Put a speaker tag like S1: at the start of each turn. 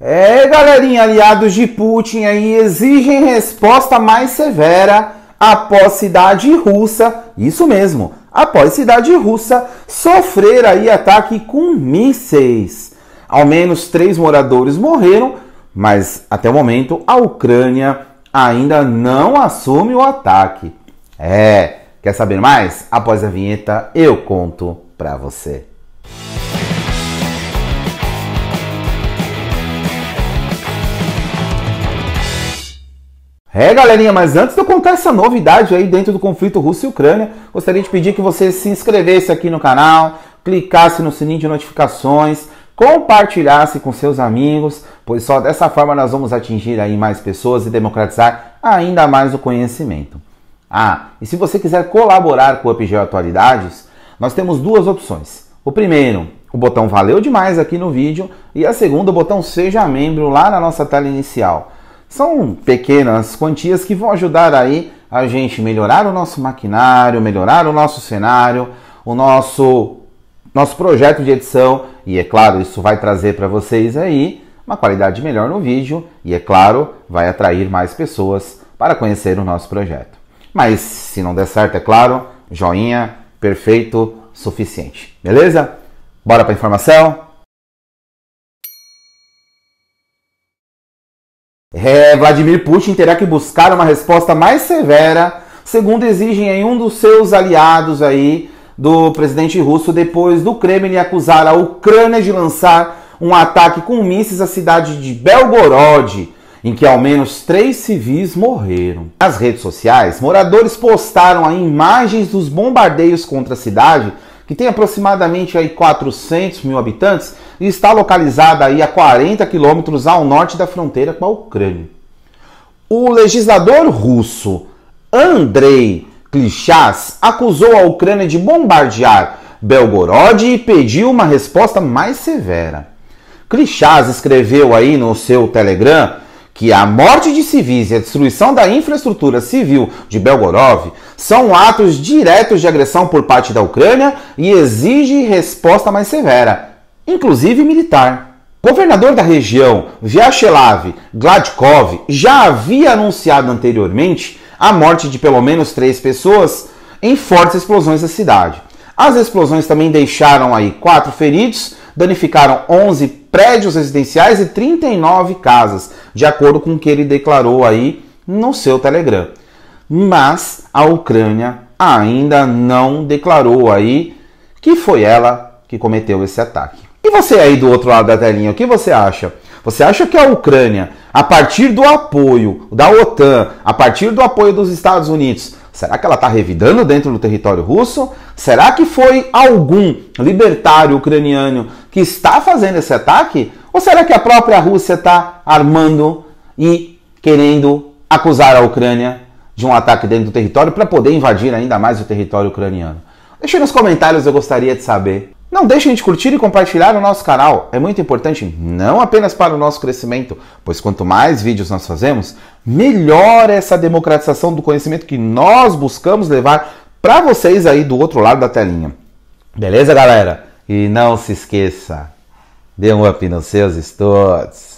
S1: É, galerinha, aliados de Putin aí exigem resposta mais severa após cidade russa, isso mesmo, após cidade russa sofrer aí ataque com mísseis. Ao menos três moradores morreram, mas até o momento a Ucrânia ainda não assume o ataque. É, quer saber mais? Após a vinheta eu conto pra você. É, galerinha, mas antes de eu contar essa novidade aí dentro do conflito Rússia e Ucrânia, gostaria de pedir que você se inscrevesse aqui no canal, clicasse no sininho de notificações, compartilhasse com seus amigos, pois só dessa forma nós vamos atingir aí mais pessoas e democratizar ainda mais o conhecimento. Ah, e se você quiser colaborar com o UpGeo Atualidades, nós temos duas opções. O primeiro, o botão valeu demais aqui no vídeo, e a segunda, o botão seja membro lá na nossa tela inicial. São pequenas quantias que vão ajudar aí a gente melhorar o nosso maquinário, melhorar o nosso cenário, o nosso nosso projeto de edição e é claro, isso vai trazer para vocês aí uma qualidade melhor no vídeo e é claro, vai atrair mais pessoas para conhecer o nosso projeto. Mas se não der certo, é claro, joinha, perfeito, suficiente. Beleza? Bora para informação? É, Vladimir Putin terá que buscar uma resposta mais severa, segundo exigem aí um dos seus aliados aí do presidente russo depois do Kremlin acusar a Ucrânia de lançar um ataque com mísseis à cidade de Belgorod, em que ao menos três civis morreram. Nas redes sociais, moradores postaram imagens dos bombardeios contra a cidade que tem aproximadamente aí 400 mil habitantes e está localizada aí a 40 quilômetros ao norte da fronteira com a Ucrânia. O legislador russo Andrei Klichas acusou a Ucrânia de bombardear Belgorod e pediu uma resposta mais severa. Klichas escreveu aí no seu Telegram que a morte de civis e a destruição da infraestrutura civil de Belgorod são atos diretos de agressão por parte da Ucrânia e exige resposta mais severa, inclusive militar. Governador da região, Vyacheslav Gladkov, já havia anunciado anteriormente a morte de pelo menos três pessoas em fortes explosões na cidade. As explosões também deixaram aí quatro feridos danificaram 11 prédios residenciais e 39 casas, de acordo com o que ele declarou aí no seu Telegram. Mas a Ucrânia ainda não declarou aí que foi ela que cometeu esse ataque. E você aí do outro lado da telinha, o que você acha? Você acha que a Ucrânia, a partir do apoio da OTAN, a partir do apoio dos Estados Unidos, Será que ela está revidando dentro do território russo? Será que foi algum libertário ucraniano que está fazendo esse ataque? Ou será que a própria Rússia está armando e querendo acusar a Ucrânia de um ataque dentro do território para poder invadir ainda mais o território ucraniano? Deixe nos comentários, eu gostaria de saber. Não deixem de curtir e compartilhar o nosso canal, é muito importante não apenas para o nosso crescimento, pois quanto mais vídeos nós fazemos, melhor é essa democratização do conhecimento que nós buscamos levar para vocês aí do outro lado da telinha. Beleza, galera? E não se esqueça, dê um up nos seus estudos.